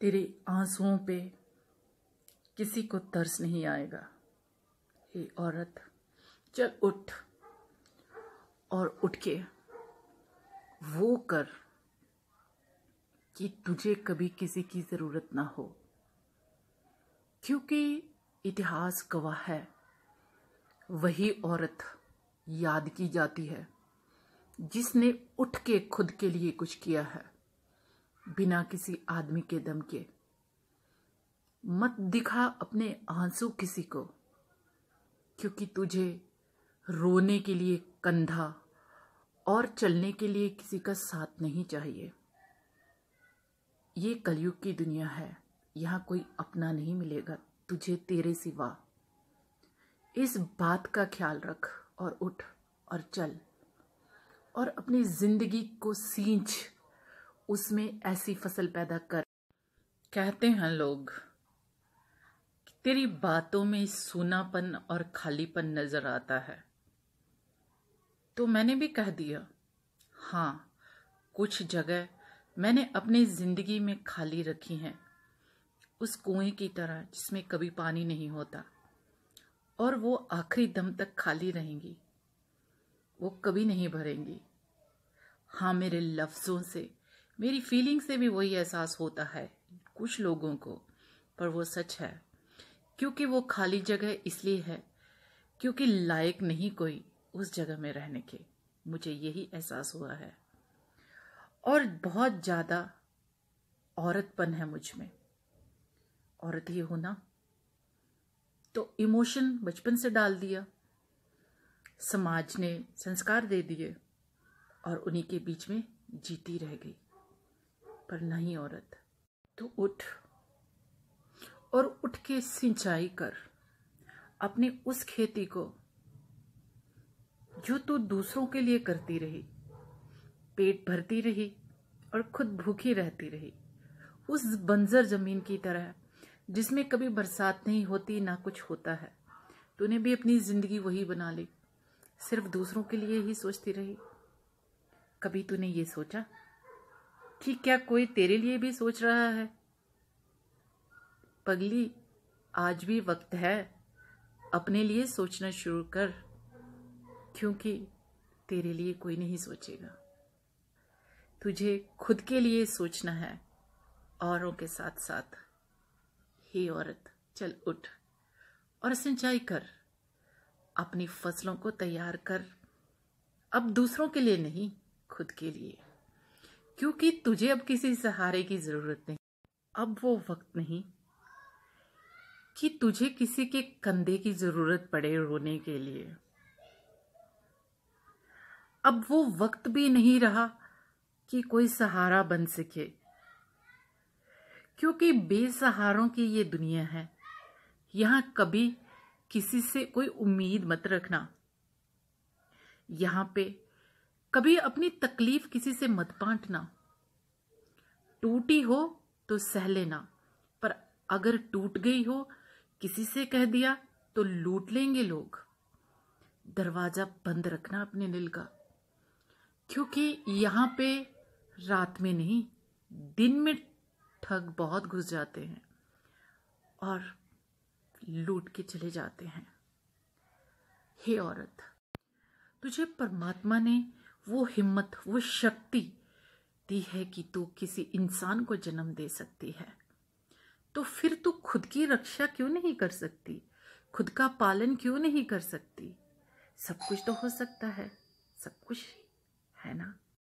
तेरे आंसुओं पे किसी को तरस नहीं आएगा हे औरत चल उठ और उठ के वो कर कि तुझे कभी किसी की ज़रूरत ना हो क्योंकि इतिहास गवाह है वही औरत याद की जाती है जिसने उठ के खुद के लिए कुछ किया है बिना किसी आदमी के दम के मत दिखा अपने आंसू किसी को क्योंकि तुझे रोने के लिए कंधा और चलने के लिए किसी का साथ नहीं चाहिए ये कलयुग की दुनिया है यहाँ कोई अपना नहीं मिलेगा तुझे तेरे सिवा इस बात का ख्याल रख और उठ और चल और अपनी जिंदगी को सींच उसमें ऐसी फसल पैदा कर कहते हैं लोग तेरी बातों में सूनापन और खालीपन नजर आता है तो मैंने भी कह दिया हाँ कुछ जगह मैंने अपनी जिंदगी में खाली रखी हैं उस कुएं की तरह जिसमें कभी पानी नहीं होता और वो आखिरी दम तक खाली रहेंगी वो कभी नहीं भरेंगी हाँ मेरे लफ्ज़ों से मेरी फीलिंग से भी वही एहसास होता है कुछ लोगों को पर वो सच है क्योंकि वो खाली जगह इसलिए है क्योंकि लायक नहीं कोई उस जगह में रहने के मुझे यही एहसास हुआ है और बहुत ज़्यादा औरतपन है मुझ में औरत ही होना तो इमोशन बचपन से डाल दिया समाज ने संस्कार दे दिए और उन्हीं के बीच में जीती रह गई पर नहीं औरत तो उठ और उठ के सिंचाई कर अपने उस खेती को जो तू दूसरों के लिए करती रही पेट भरती रही और खुद भूखी रहती रही उस बंजर जमीन की तरह जिसमें कभी बरसात नहीं होती ना कुछ होता है तूने भी अपनी जिंदगी वही बना ली सिर्फ दूसरों के लिए ही सोचती रही कभी तूने ये सोचा कि क्या कोई तेरे लिए भी सोच रहा है पगली आज भी वक्त है अपने लिए सोचना शुरू कर क्योंकि तेरे लिए कोई नहीं सोचेगा तुझे खुद के लिए सोचना है औरों के साथ साथ हे औरत चल उठ और सिंचाई कर अपनी फसलों को तैयार कर अब दूसरों के लिए नहीं खुद के लिए क्योंकि तुझे अब किसी सहारे की जरूरत नहीं अब वो वक्त नहीं कि तुझे किसी के कंधे की जरूरत पड़े रोने के लिए अब वो वक्त भी नहीं रहा कि कोई सहारा बन सके क्योंकि बेसहारों की ये दुनिया है यहां कभी किसी से कोई उम्मीद मत रखना यहां पे कभी अपनी तकलीफ किसी से मत बांटना टूटी हो तो सह लेना पर अगर टूट गई हो किसी से कह दिया तो लूट लेंगे लोग दरवाजा बंद रखना अपने दिल का क्योंकि यहाँ पे रात में नहीं दिन में ठग बहुत घुस जाते हैं और लूट के चले जाते हैं हे औरत तुझे परमात्मा ने वो हिम्मत वो शक्ति दी है कि तू किसी इंसान को जन्म दे सकती है तो फिर तू खुद की रक्षा क्यों नहीं कर सकती खुद का पालन क्यों नहीं कर सकती सब कुछ तो हो सकता है सब कुछ है ना